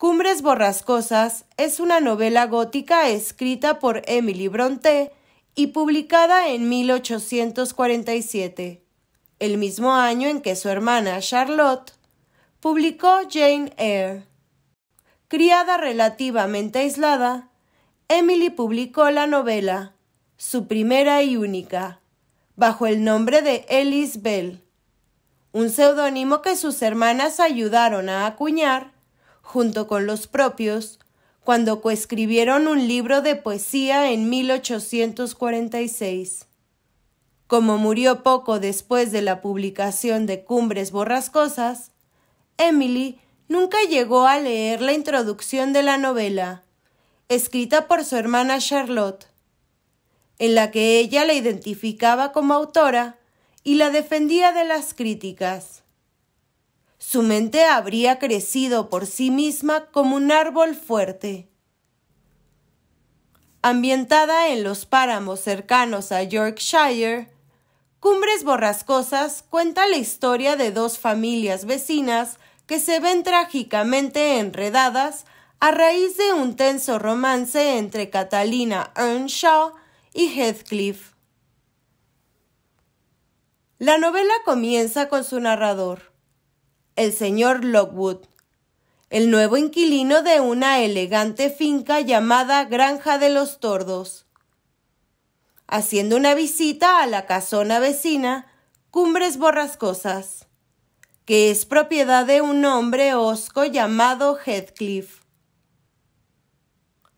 Cumbres Borrascosas es una novela gótica escrita por Emily Brontë y publicada en 1847, el mismo año en que su hermana Charlotte publicó Jane Eyre. Criada relativamente aislada, Emily publicó la novela, su primera y única, bajo el nombre de Ellis Bell, un seudónimo que sus hermanas ayudaron a acuñar junto con los propios, cuando coescribieron un libro de poesía en 1846. Como murió poco después de la publicación de Cumbres Borrascosas, Emily nunca llegó a leer la introducción de la novela, escrita por su hermana Charlotte, en la que ella la identificaba como autora y la defendía de las críticas. Su mente habría crecido por sí misma como un árbol fuerte. Ambientada en los páramos cercanos a Yorkshire, Cumbres Borrascosas cuenta la historia de dos familias vecinas que se ven trágicamente enredadas a raíz de un tenso romance entre Catalina Earnshaw y Heathcliff. La novela comienza con su narrador, el señor Lockwood, el nuevo inquilino de una elegante finca llamada Granja de los Tordos. Haciendo una visita a la casona vecina, Cumbres Borrascosas, que es propiedad de un hombre hosco llamado Heathcliff.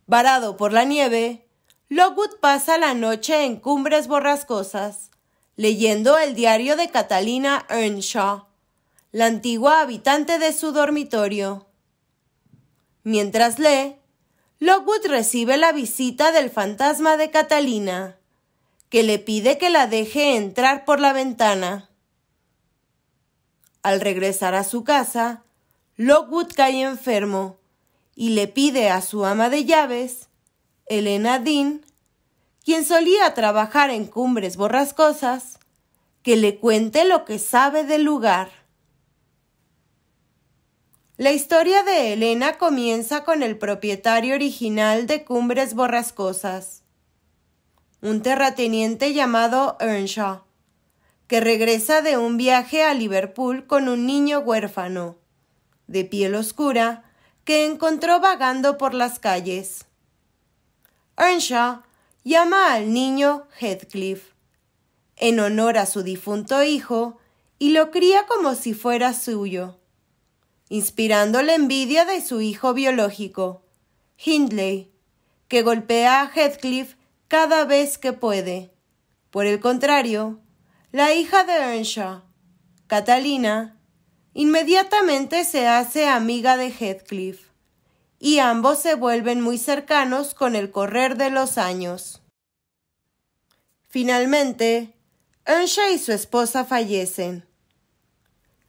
Varado por la nieve, Lockwood pasa la noche en Cumbres Borrascosas, leyendo el diario de Catalina Earnshaw la antigua habitante de su dormitorio. Mientras lee, Lockwood recibe la visita del fantasma de Catalina, que le pide que la deje entrar por la ventana. Al regresar a su casa, Lockwood cae enfermo y le pide a su ama de llaves, Elena Dean, quien solía trabajar en cumbres borrascosas, que le cuente lo que sabe del lugar. La historia de Elena comienza con el propietario original de Cumbres Borrascosas, un terrateniente llamado Earnshaw, que regresa de un viaje a Liverpool con un niño huérfano, de piel oscura, que encontró vagando por las calles. Earnshaw llama al niño Heathcliff, en honor a su difunto hijo, y lo cría como si fuera suyo inspirando la envidia de su hijo biológico, Hindley, que golpea a Heathcliff cada vez que puede. Por el contrario, la hija de Earnshaw, Catalina, inmediatamente se hace amiga de Heathcliff, y ambos se vuelven muy cercanos con el correr de los años. Finalmente, Earnshaw y su esposa fallecen.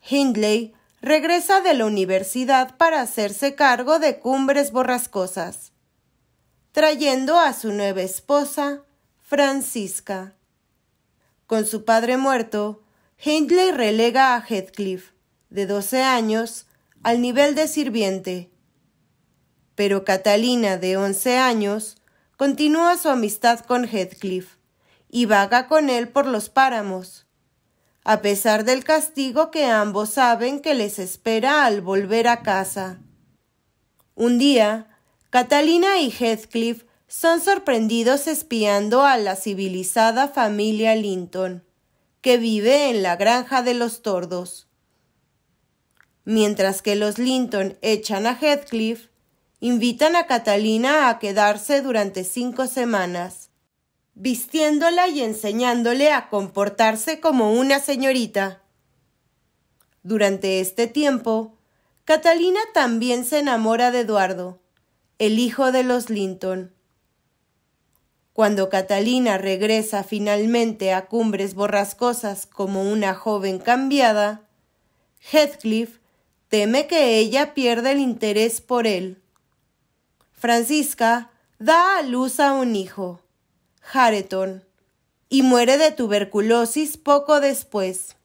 Hindley regresa de la universidad para hacerse cargo de cumbres borrascosas, trayendo a su nueva esposa, Francisca. Con su padre muerto, Hindley relega a Heathcliff, de 12 años, al nivel de sirviente. Pero Catalina, de 11 años, continúa su amistad con Heathcliff y vaga con él por los páramos a pesar del castigo que ambos saben que les espera al volver a casa. Un día, Catalina y Heathcliff son sorprendidos espiando a la civilizada familia Linton, que vive en la granja de los tordos. Mientras que los Linton echan a Heathcliff, invitan a Catalina a quedarse durante cinco semanas vistiéndola y enseñándole a comportarse como una señorita. Durante este tiempo, Catalina también se enamora de Eduardo, el hijo de los Linton. Cuando Catalina regresa finalmente a cumbres borrascosas como una joven cambiada, Heathcliff teme que ella pierda el interés por él. Francisca da a luz a un hijo. Hareton, y muere de tuberculosis poco después.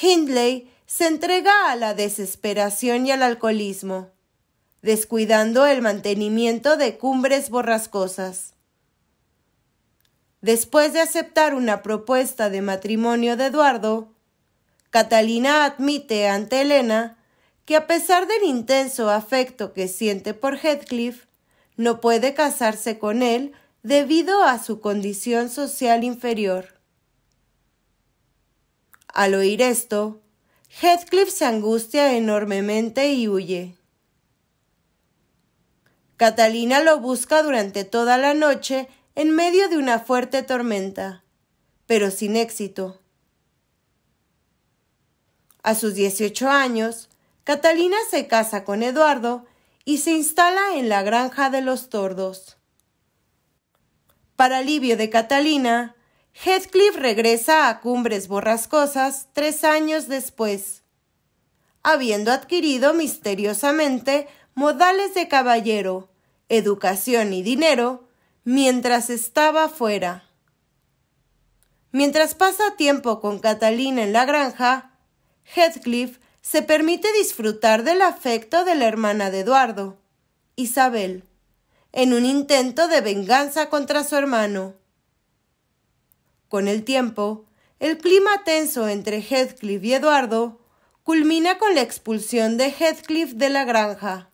Hindley se entrega a la desesperación y al alcoholismo, descuidando el mantenimiento de cumbres borrascosas. Después de aceptar una propuesta de matrimonio de Eduardo, Catalina admite ante Elena que a pesar del intenso afecto que siente por Heathcliff, no puede casarse con él debido a su condición social inferior. Al oír esto, Heathcliff se angustia enormemente y huye. Catalina lo busca durante toda la noche en medio de una fuerte tormenta, pero sin éxito. A sus 18 años, Catalina se casa con Eduardo y se instala en la granja de los tordos. Para alivio de Catalina, Heathcliff regresa a Cumbres Borrascosas tres años después, habiendo adquirido misteriosamente modales de caballero, educación y dinero mientras estaba fuera. Mientras pasa tiempo con Catalina en la granja, Heathcliff se permite disfrutar del afecto de la hermana de Eduardo, Isabel en un intento de venganza contra su hermano. Con el tiempo, el clima tenso entre Heathcliff y Eduardo culmina con la expulsión de Heathcliff de la granja,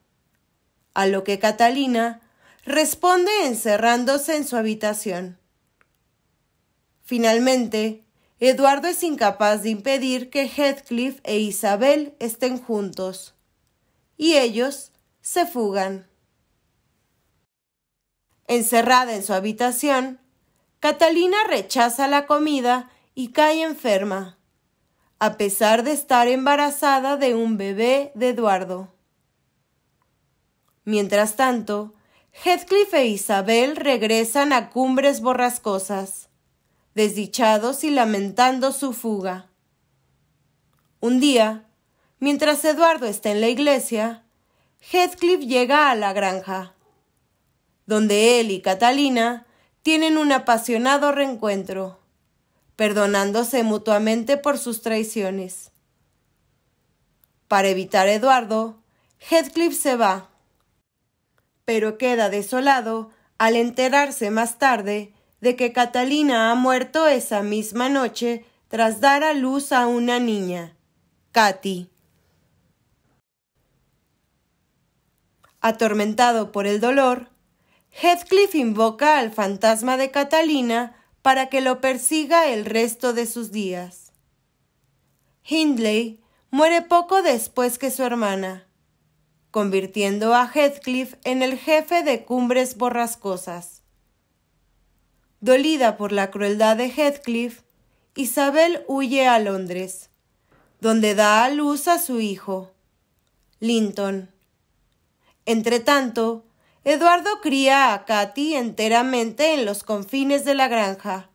a lo que Catalina responde encerrándose en su habitación. Finalmente, Eduardo es incapaz de impedir que Heathcliff e Isabel estén juntos, y ellos se fugan. Encerrada en su habitación, Catalina rechaza la comida y cae enferma, a pesar de estar embarazada de un bebé de Eduardo. Mientras tanto, Heathcliff e Isabel regresan a cumbres borrascosas, desdichados y lamentando su fuga. Un día, mientras Eduardo está en la iglesia, Heathcliff llega a la granja donde él y Catalina tienen un apasionado reencuentro, perdonándose mutuamente por sus traiciones. Para evitar a Eduardo, Heathcliff se va, pero queda desolado al enterarse más tarde de que Catalina ha muerto esa misma noche tras dar a luz a una niña, Katy. Atormentado por el dolor, Heathcliff invoca al fantasma de Catalina para que lo persiga el resto de sus días. Hindley muere poco después que su hermana, convirtiendo a Heathcliff en el jefe de cumbres borrascosas. Dolida por la crueldad de Heathcliff, Isabel huye a Londres, donde da a luz a su hijo, Linton. Entretanto, Eduardo cría a Katy enteramente en los confines de la granja,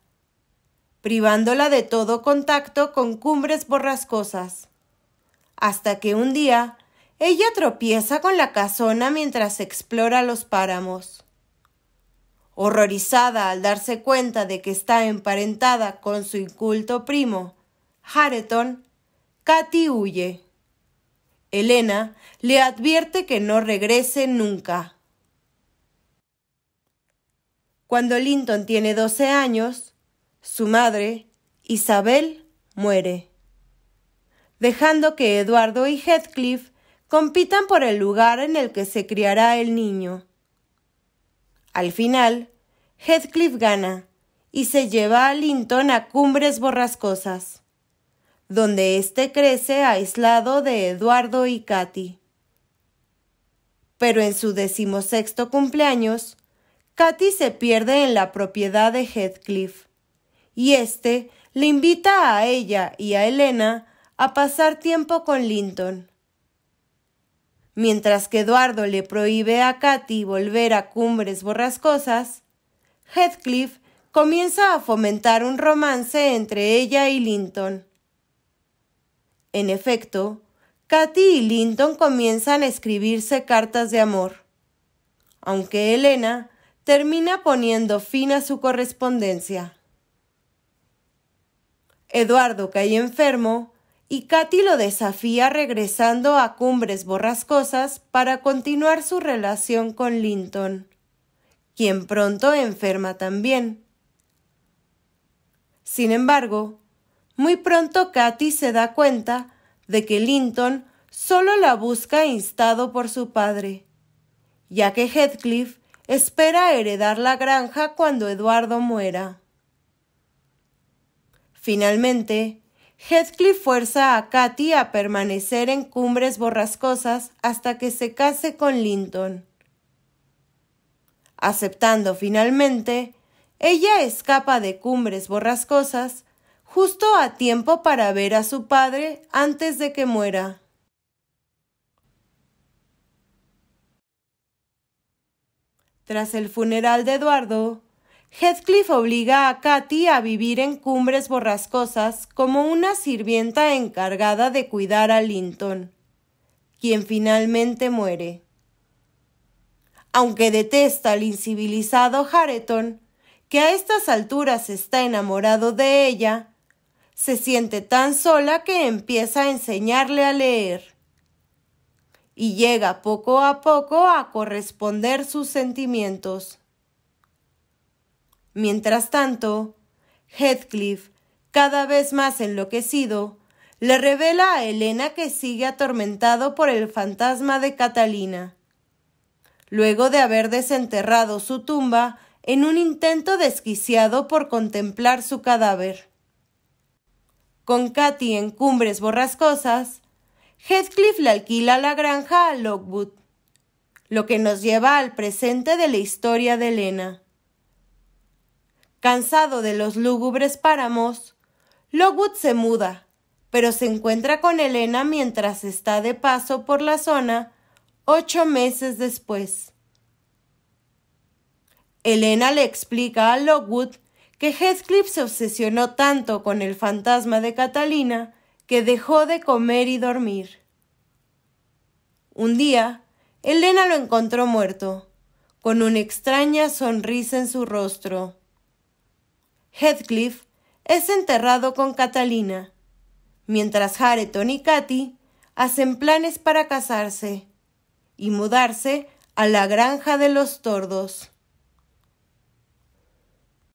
privándola de todo contacto con cumbres borrascosas. Hasta que un día ella tropieza con la casona mientras explora los páramos. Horrorizada al darse cuenta de que está emparentada con su inculto primo, Hareton, Katy huye. Elena le advierte que no regrese nunca. Cuando Linton tiene 12 años, su madre, Isabel, muere, dejando que Eduardo y Heathcliff compitan por el lugar en el que se criará el niño. Al final, Heathcliff gana y se lleva a Linton a cumbres borrascosas, donde éste crece aislado de Eduardo y Katy. Pero en su decimosexto cumpleaños, Katy se pierde en la propiedad de Heathcliff y este le invita a ella y a Elena a pasar tiempo con Linton. Mientras que Eduardo le prohíbe a Katy volver a cumbres borrascosas, Heathcliff comienza a fomentar un romance entre ella y Linton. En efecto, Katy y Linton comienzan a escribirse cartas de amor, aunque Elena termina poniendo fin a su correspondencia. Eduardo cae enfermo y Katy lo desafía regresando a cumbres borrascosas para continuar su relación con Linton, quien pronto enferma también. Sin embargo, muy pronto Katy se da cuenta de que Linton solo la busca instado por su padre, ya que Heathcliff espera heredar la granja cuando Eduardo muera. Finalmente, Heathcliff fuerza a Katy a permanecer en cumbres borrascosas hasta que se case con Linton. Aceptando finalmente, ella escapa de cumbres borrascosas justo a tiempo para ver a su padre antes de que muera. Tras el funeral de Eduardo, Heathcliff obliga a Katy a vivir en cumbres borrascosas como una sirvienta encargada de cuidar a Linton, quien finalmente muere. Aunque detesta al incivilizado Hareton, que a estas alturas está enamorado de ella, se siente tan sola que empieza a enseñarle a leer y llega poco a poco a corresponder sus sentimientos. Mientras tanto, Heathcliff, cada vez más enloquecido, le revela a Elena que sigue atormentado por el fantasma de Catalina. Luego de haber desenterrado su tumba en un intento desquiciado por contemplar su cadáver. Con Katy en Cumbres Borrascosas, Heathcliff le alquila la granja a Lockwood, lo que nos lleva al presente de la historia de Elena. Cansado de los lúgubres páramos, Lockwood se muda, pero se encuentra con Elena mientras está de paso por la zona ocho meses después. Elena le explica a Lockwood que Heathcliff se obsesionó tanto con el fantasma de Catalina que dejó de comer y dormir. Un día, Elena lo encontró muerto, con una extraña sonrisa en su rostro. Heathcliff es enterrado con Catalina, mientras Hareton y Katy hacen planes para casarse y mudarse a la granja de los tordos.